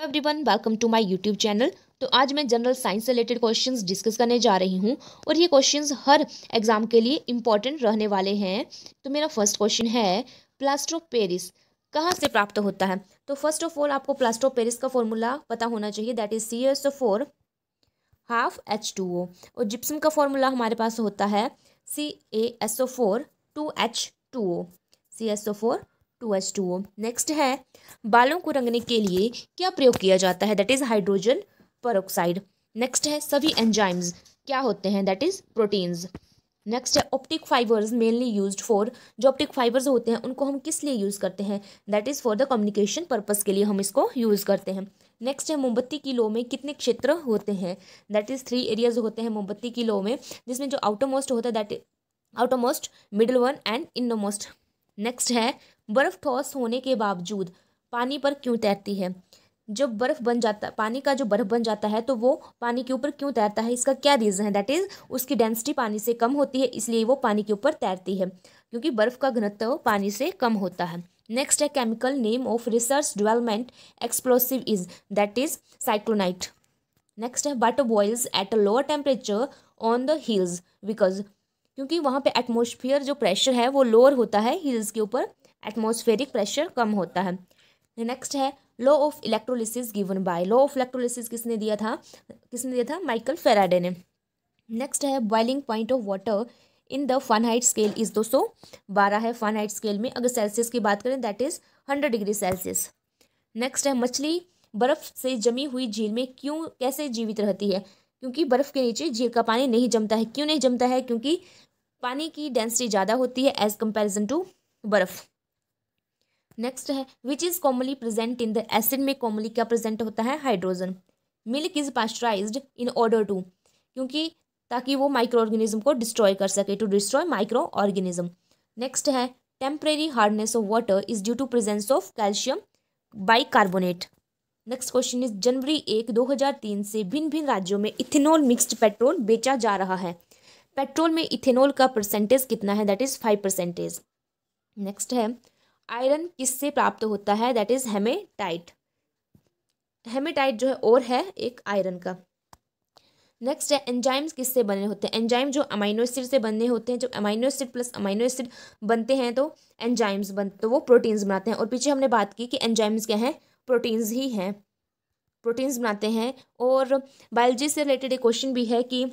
Hello everyone welcome to my YouTube channel तो आज मैं जनरल साइंस से रिलेटेड क्वेश्चंस डिस्कस करने जा रही हूँ और ये क्वेश्चंस हर एग्ज़ाम के लिए इंपॉर्टेंट रहने वाले हैं तो मेरा फर्स्ट क्वेश्चन है प्लास्टर ऑफ पेरिस कहाँ से प्राप्त होता है तो फर्स्ट ऑफ ऑल आपको प्लास्टर ऑफ पेरिस का फॉर्मूला पता होना चाहिए that is C S O four half H two O और जिप्सम का फॉर्मूला हमारे पास होता है C A S O four two H two O C S O four two S two O next है बालों को रंगने के लिए क्या प्रयोग किया जाता है that is hydrogen peroxide next है सभी एंजाइम्स क्या होते हैं दैट इज़ प्रोटीन्स नेक्स्ट है optic fibres mainly use for जो ऑप्टिक फाइबर्स होते हैं उनको हम किस लिए यूज़ करते हैं that is for the communication purpose के लिए हम इसको यूज़ करते हैं नेक्स्ट है मोमबत्ती की लो में कितने क्षेत्र होते हैं दैट इज़ थ्री एरियाज होते हैं मोमबत्ती की लो में जिसमें जो मोस्ट होता है that is outermost middle one and inmost next है बर्फ़ ठोस होने के बावजूद पानी पर क्यों तैरती है जब बर्फ़ बन जाता पानी का जो बर्फ़ बन जाता है तो वो पानी के ऊपर क्यों तैरता है इसका क्या रीज़न है दैट इज़ उसकी डेंसिटी पानी से कम होती है इसलिए वो पानी के ऊपर तैरती है क्योंकि बर्फ़ का घनत्व पानी से कम होता है नेक्स्ट है chemical name of research development explosive is that is cyclonite next है water boils at a lower temperature on the hills because क्योंकि वहाँ पे एटमोसफियर जो प्रेशर है वो लोअर होता है हिल्स के ऊपर एटमोसफेयरिक प्रेशर कम होता है नेक्स्ट है law of electrolysis given by law of electrolysis किसने दिया था किसने दिया था माइकल फेराडे ने नेक्स्ट है boiling point of water in the Fahrenheit scale is दो सौ बारह है फन हाइट स्केल में अगर सेल्सियस की बात करें that is hundred degree Celsius next है मछली बर्फ़ से जमी हुई झील में क्यों कैसे जीवित रहती है क्योंकि बर्फ़ के नीचे झील का पानी नहीं जमता है क्यों नहीं जमता है क्योंकि पानी की डेंसिटी ज़्यादा होती है एज़ कंपेरिजन टू बर्फ़ नेक्स्ट है which is commonly present in the acid में कॉमनली क्या प्रेजेंट होता है hydrogen milk is pasteurise in order to क्योंकि ताकि वो माइक्रो ऑर्गेनिज्म को डिस्ट्रॉय कर सके to destroy micro organism next है temporary hardness of water is due to presence of calcium bi carbonate next question is जनवरी एक दो हजार तीन से भिन्न भिन्न राज्यों में इथेनॉल मिक्सड पेट्रोल बेचा जा रहा है पेट्रोल में इथेनॉल का परसेंटेज कितना है that is five percentage next है आयरन किससे प्राप्त होता है दैट इज हेमेटाइट हेमेटाइट जो है और है एक आयरन का नेक्स्ट है एंजाइम्स किससे बने होते हैं एंजाइम जो अमाइनो एसिड से बने होते हैं जो amino acid plus amino acid बनते हैं तो एंजाइम्स बन तो वो प्रोटीन्स बनाते हैं और पीछे हमने बात की कि एंजाइम्स क्या हैं प्रोटीन्स ही हैं प्रोटीन्स बनाते हैं और बायोलॉजी से रिलेटेड एक क्वेश्चन भी है कि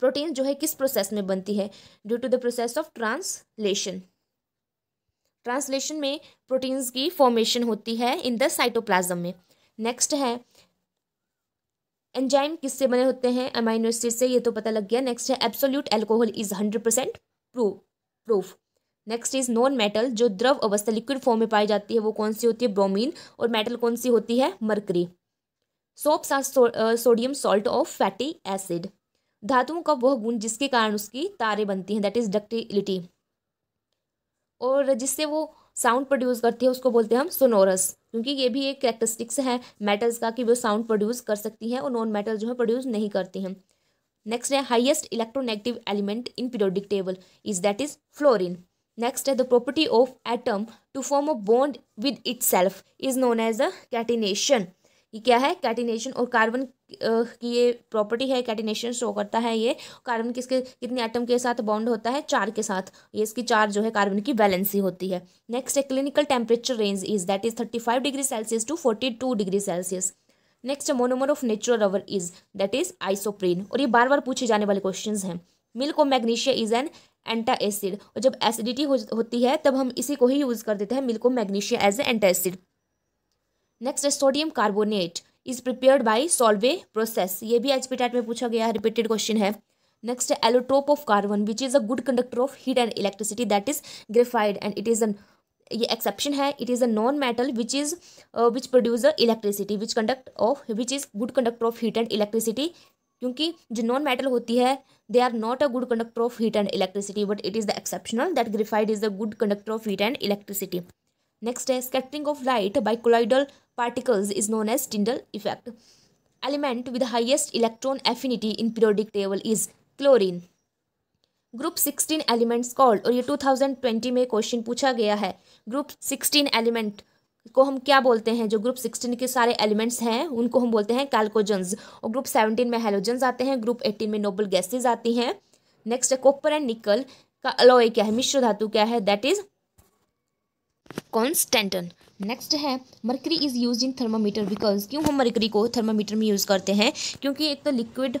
प्रोटीन जो है किस प्रोसेस में बनती है due to the process of translation translation में प्रोटीन्स की फॉर्मेशन होती है इन द साइटोप्लाज्म में नेक्स्ट है एंजाइम किससे बने होते हैं अमाइनो एसिड से ये तो पता लग गया नेक्स्ट है absolute alcohol is hundred percent proof next is non metal जो द्रव अवस्था लिक्विड फॉर्म में पाई जाती है वो कौन सी होती है ब्रोमीन और मेटल कौन सी होती है mercury soaps are sodium salt of fatty acid धातुओं का वह गुण जिसके कारण उसकी तारे बनती हैं दैट इज डक्टिलिटी और जिससे वो साउंड प्रोड्यूस करती है उसको बोलते हैं हम सोनोरस क्योंकि ये भी एक करेक्टरिस्टिक्स है मेटल्स का कि वो साउंड प्रोड्यूस कर सकती हैं और नॉन मेटल जो है प्रोड्यूस नहीं करती हैं नेक्स्ट है highest electronegative element in periodic table is that is fluorine next है the property of atom to form a bond with itself is known as a catenation ये क्या है कैटिनेशन और कार्बन की ये प्रॉपर्टी है catenation show करता है ये कार्बन किसके कितने आइटम के साथ बॉन्ड होता है चार के साथ ये इसकी चार जो है कार्बन की वैलेंसी होती है नेक्स्ट है clinical temperature range is that is thirty five degree celsius to forty two degree Celsius next monomer of natural rubber is that is isoprene और ये बार बार पूछे जाने वाले क्वेश्चन हैं milk of magnesia is an antacid और जब एसिडिटी हो, होती है तब हम इसी को ही यूज़ कर देते हैं milk of magnesia as a antacid next है sodium carbonate is prepared by solvay process ये भी एचपीटैट में पूछा गया है रिपीटेड क्वेश्चन है नेक्स्ट है allotrope of carbon which is a good conductor of heat and electricity that is graphite and it is a ये एक्सेप्शन है it is a non metal which is which produce a electricity which conduct of which is good conductor of heat and electricity क्योंकि जो non metal होती है they are not a good conductor of heat and electricity but it is the exceptional that graphite is a good conductor of heat and electricity next है scattering of light by colloidal particles is known as Tyndall effect. Element with highest electron affinity in periodic table is chlorine. Group sixteen elements called और ये two thousand twenty में question पूछा गया है group sixteen element को हम क्या बोलते हैं जो ग्रुप सिक्सटीन के सारे एलिमेंट्स हैं उनको हम बोलते हैं कैल्कोजन्स और ग्रुप सेवनटीन में हेलोजन्स आते हैं ग्रुप एटीन में नोबल गैसेज आती हैं नेक्स्ट है कॉपर एंड निकल का अलॉय क्या है मिश्र धातु क्या है दैट इज कॉन्स्टेंटन नेक्स्ट है mercury is use in thermometer because क्यों हम मरकरी को थर्मामीटर में यूज़ करते हैं क्योंकि एक तो लिक्विड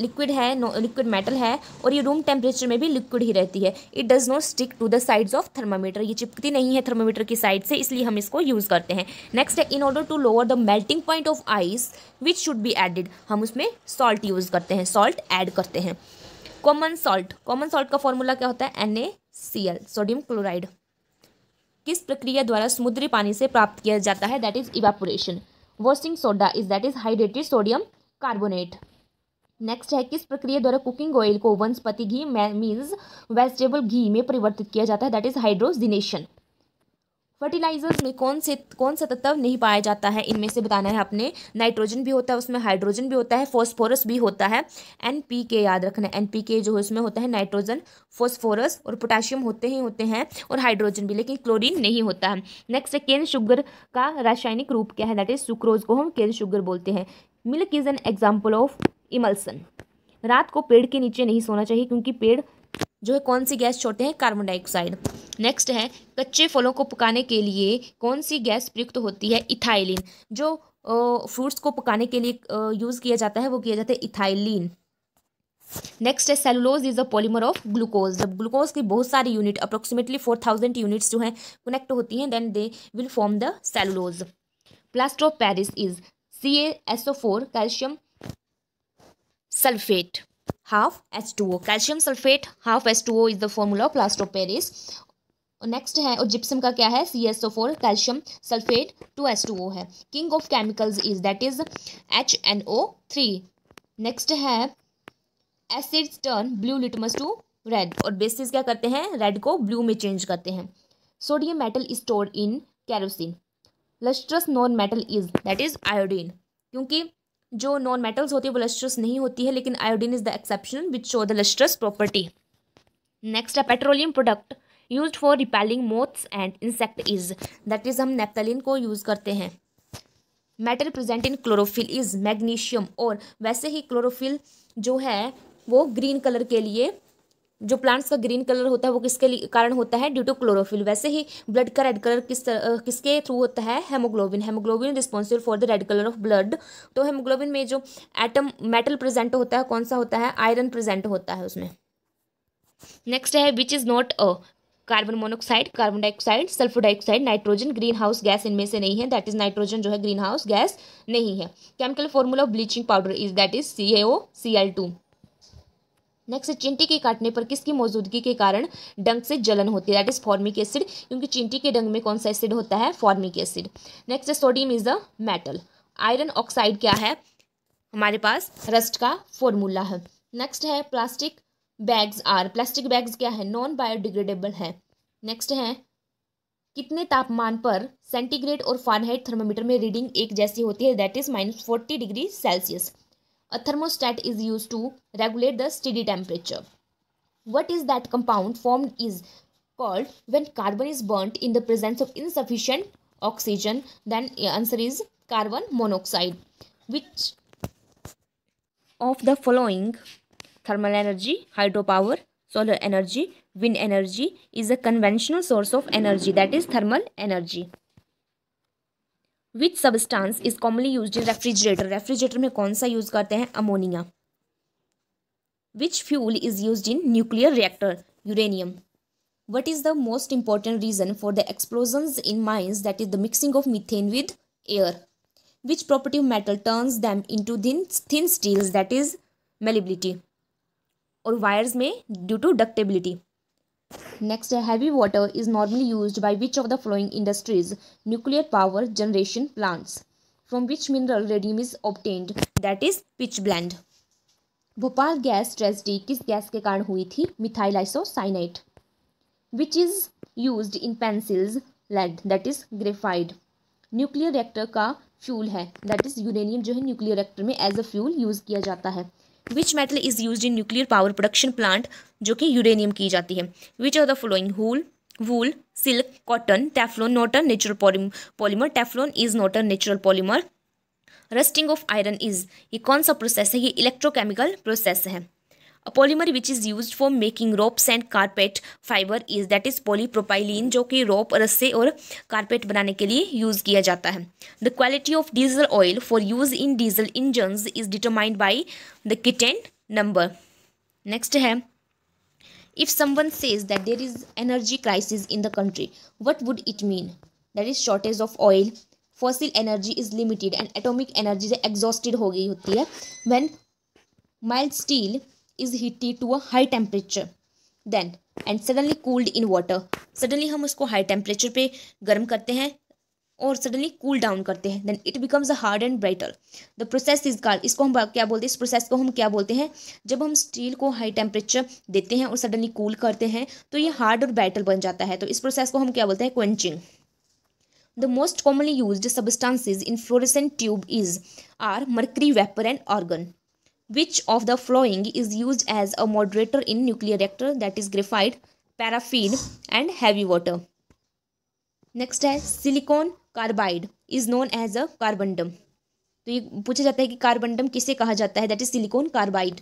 लिक्विड है लिक्विड मेटल है और ये रूम टेम्परेचर में भी लिक्विड ही रहती है it does not stick to the sides of thermometer ये चिपकती नहीं है थर्मामीटर की साइड से इसलिए हम इसको यूज़ करते हैं नेक्स्ट है in order to lower the melting point of ice which should be added हम उसमें सॉल्ट यूज़ करते हैं सॉल्ट ऐड करते हैं कॉमन सॉल्ट कॉमन सॉल्ट का फॉर्मूला क्या होता है N A C L sodium chloride किस प्रक्रिया द्वारा समुद्री पानी से प्राप्त किया जाता है that is evaporation washing soda is that is hydrated sodium carbonate next है किस प्रक्रिया द्वारा कुकिंग ऑयल को वनस्पति घी मीन्स वेजिटेबल घी में परिवर्तित किया जाता है दैट इज हाइड्रोजिनेशन फर्टिलाइजर्स में कौन से कौन सा तत्व नहीं पाया जाता है इनमें से बताना है आपने नाइट्रोजन भी होता है उसमें हाइड्रोजन भी होता है फॉस्फोरस भी होता है एन पी के याद रखना एन पी के जो है उसमें होता है नाइट्रोजन फॉस्फोरस और पोटाशियम होते ही होते हैं और हाइड्रोजन भी लेकिन क्लोरीन नहीं होता है नेक्स्ट है केन शुगर का रासायनिक रूप क्या है दैट इज सुक्रोज को हम केन शुगर बोलते हैं milk is an example of emulsion रात को पेड़ के नीचे नहीं सोना चाहिए क्योंकि पेड़ जो है कौन सी गैस छोड़ते हैं कार्बन डाइऑक्साइड नेक्स्ट है कच्चे फलों को पकाने के लिए कौन सी गैस प्रयुक्त होती है इथाइलिन जो फ्रूट्स को पकाने के लिए यूज़ किया जाता है वो किया जाता है इथाइलिन नेक्स्ट है cellulose is a polymer of glucose जब ग्लूकोज की बहुत सारी unit approximately four thousand units जो हैं कनेक्ट होती हैं then they will form the cellulose plaster of paris is C A S O four calcium sulphate half H2O. Calcium sulfate half H2O is the formula of plastoperis. Next है और gypsum का क्या है C S O four calcium sulphate two S two O है king of chemicals is that is H N O three next है acids turn blue litmus to red और bases क्या करते हैं रेड को ब्लू में चेंज करते हैं sodium metal is store in kerosene lustrous non metal is that is iodine क्योंकि जो नॉन मेटल्स होती है वो लस्ट्रस नहीं होती है लेकिन iodine is the exception which show the lustrous property next है petroleum product use for repelling moths and insect is that is हम नेप्थलिन को यूज़ करते हैं metal present in chlorophyll is magnesium और वैसे ही क्लोरोफिल जो है वो ग्रीन कलर के लिए जो प्लांट्स का ग्रीन कलर होता है वो किसके कारण होता है ड्यू टू क्लोरोफिल वैसे ही ब्लड का रेड कलर किस तरह किसके थ्रू होता है haemoglobin haemoglobin responsible for the red colour of blood तो हेमोग्लोबिन में जो एटम मेटल प्रेजेंट होता है कौन सा होता है आयरन प्रेजेंट होता है उसमें नेक्स्ट है which is not a carbon monoxide carbon dioxide sulphur dioxide nitrogen greenhouse gas इनमें से नहीं है दैट इज नाइट्रोजन जो है ग्रीन हाउस गैस नहीं है chemical formula of bleaching powder is that is C A O C L two next चिंटी के काटने पर किसकी मौजूदगी के कारण डंग से जलन होती है दैट इज फॉर्मिक एसिड क्योंकि चिंटी के डंग में कौन सा एसिड होता है formic acid next sodium is a metal iron oxide क्या है हमारे पास रस्ट का फॉर्मूला है नेक्स्ट है plastic bags are plastic bags क्या है नॉन बायोडिग्रेडेबल है नेक्स्ट है कितने तापमान पर सेंटीग्रेड और फारेनहाइट थर्मोमीटर में रीडिंग एक जैसी होती है that is minus forty degree celsius A thermostat is used to regulate the steady temperature. What is that compound formed is called when carbon is burnt in the presence of insufficient oxygen then answer is carbon monoxide which of the following thermal energy hydropower solar energy wind energy is a conventional source of energy that is thermal energy which substance is commonly use in refrigerator refrigerator में कौन सा use करते हैं ammonia which fuel is use in nuclear reactor uranium what is the most important reason for the explosion in mines that is the mixing of methane with air which property metal turn them into दिन thin steels that is malleability और wires में due to ductility next heavy water is normally use by which of the following industries nuclear power generation plants from which mineral radium is obtained that is pitchblende Bhopal gas tragedy किस gas के कारण हुई थी methyl isocyanate which is use in pencils lead that is graphite nuclear reactor का fuel है that is uranium जो है nuclear reactor में एज अ फ्यूल यूज किया जाता है which metal is use in nuclear power production plant जो कि यूरेनियम की जाती है विच आर द फॉलोइंग हुल wool silk cotton Teflon not a natural polymer Teflon is not a natural polymer rusting of iron is ये कौन सा process है ये इलेक्ट्रोकेमिकल प्रोसेस है a polymer which is use for making rope and carpet fibre is that is polypropylene जो कि रोप रस्से और कारपेट बनाने के लिए यूज किया जाता है the quality of diesel oil for use in diesel engine is determined by the cetane number next है if someone says that there is energy crisis in the country what would it mean that is shortage of oil fossil energy is limited and atomic energy exhausted हो गई होती है when mild steel is heated to a high temperature then and suddenly cooled in water suddenly हम उसको high temperature पे गर्म करते हैं और सडनली कूल डाउन करते हैं then it becomes a hard and brighter the process is called इसको हम क्या बोलते हैं इस प्रोसेस को हम क्या बोलते हैं जब हम स्टील को हाई टेम्परेचर देते हैं और सडनली कूल करते हैं तो ये हार्ड और ब्राइटर बन जाता है तो इस प्रोसेस को हम क्या बोलते हैं quenching the most commonly use substances in fluorescent tube is are mercury vapour and argon which of the following is used as a moderator in nuclear reactor that is graphite paraffin and heavy water next है silicon carbide is known as a carborundum तो ये पूछा जाता है कि कार्बनडम किसे कहा जाता है that is silicon carbide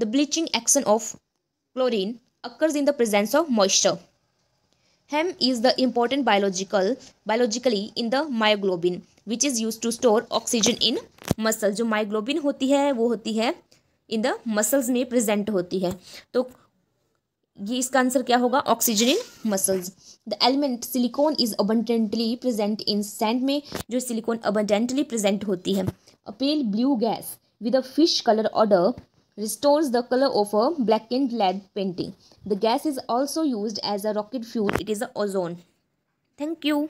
the bleaching action of chlorine occurs in the presence of moisture haem is the important biological biologically in the myoglobin which is use to store oxygen in muscle जो myoglobin होती है वो होती है in the muscles में present होती है तो ये इसका आंसर क्या होगा oxygen in muscles the element silicon is abundantly present in sand में जो सिलिकॉन अबंडेंटली प्रेजेंट होती है a pale blue gas with a fish colour order the colour of a black and lead painting the gas is also use as a rocket fuse it is a ozone thank you